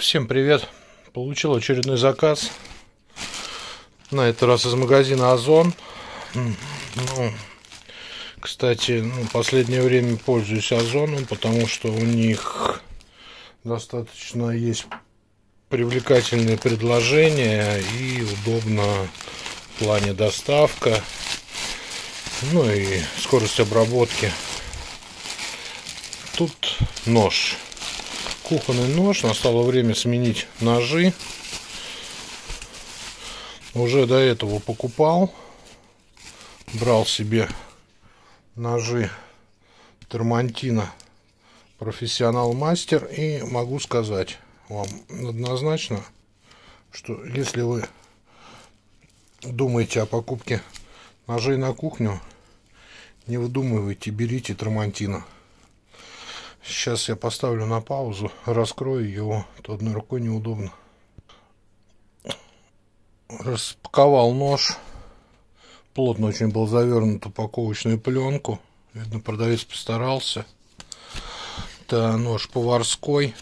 Всем привет! Получил очередной заказ. На этот раз из магазина Озон. Ну, кстати, ну, последнее время пользуюсь Озоном, потому что у них достаточно есть привлекательные предложения и удобно в плане доставка, ну и скорость обработки. Тут нож кухонный нож. Настало время сменить ножи. Уже до этого покупал. Брал себе ножи Термантина профессионал мастер и могу сказать вам однозначно что если вы думаете о покупке ножей на кухню не выдумывайте берите трамантина Сейчас я поставлю на паузу, раскрою его, то одной рукой неудобно. Распаковал нож. Плотно очень был завернут упаковочную пленку. Видно, продавец постарался. Это нож поварской.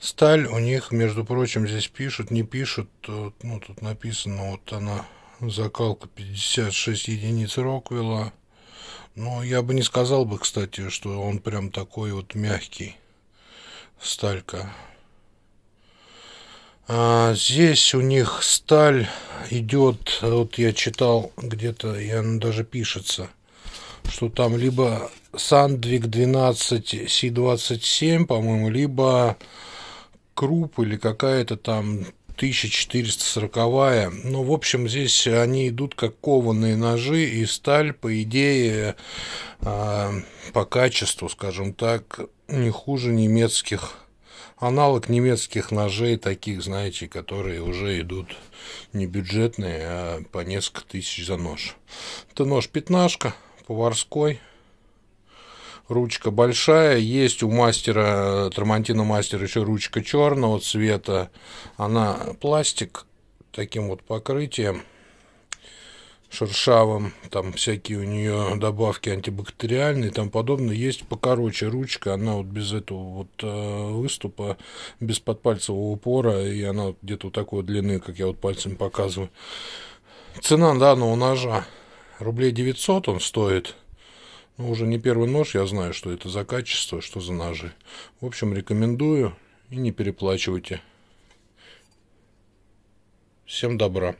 Сталь у них, между прочим, здесь пишут, не пишут. Ну, тут написано, вот она, закалка 56 единиц Роквилла. Ну, я бы не сказал бы, кстати, что он прям такой вот мягкий. Сталька. А здесь у них сталь идет, вот я читал где-то, и она даже пишется, что там либо Сандвик 12 C27, по-моему, либо Круп или какая-то там 1440. но ну, в общем, здесь они идут как кованые ножи, и сталь, по идее, а, по качеству, скажем так, не хуже немецких аналог немецких ножей, таких, знаете, которые уже идут не бюджетные, а по несколько тысяч за нож. Это нож пятнашка, поварской, Ручка большая, есть у мастера, Трамантина мастер еще ручка черного цвета, она пластик таким вот покрытием шершавым, там всякие у нее добавки антибактериальные и тому подобное. Есть покороче ручка, она вот без этого вот э, выступа, без подпальцевого упора, и она вот где-то вот такой длины, как я вот пальцем показываю. Цена данного ножа рублей 900 он стоит, ну, уже не первый нож, я знаю, что это за качество, что за ножи. В общем, рекомендую и не переплачивайте. Всем добра.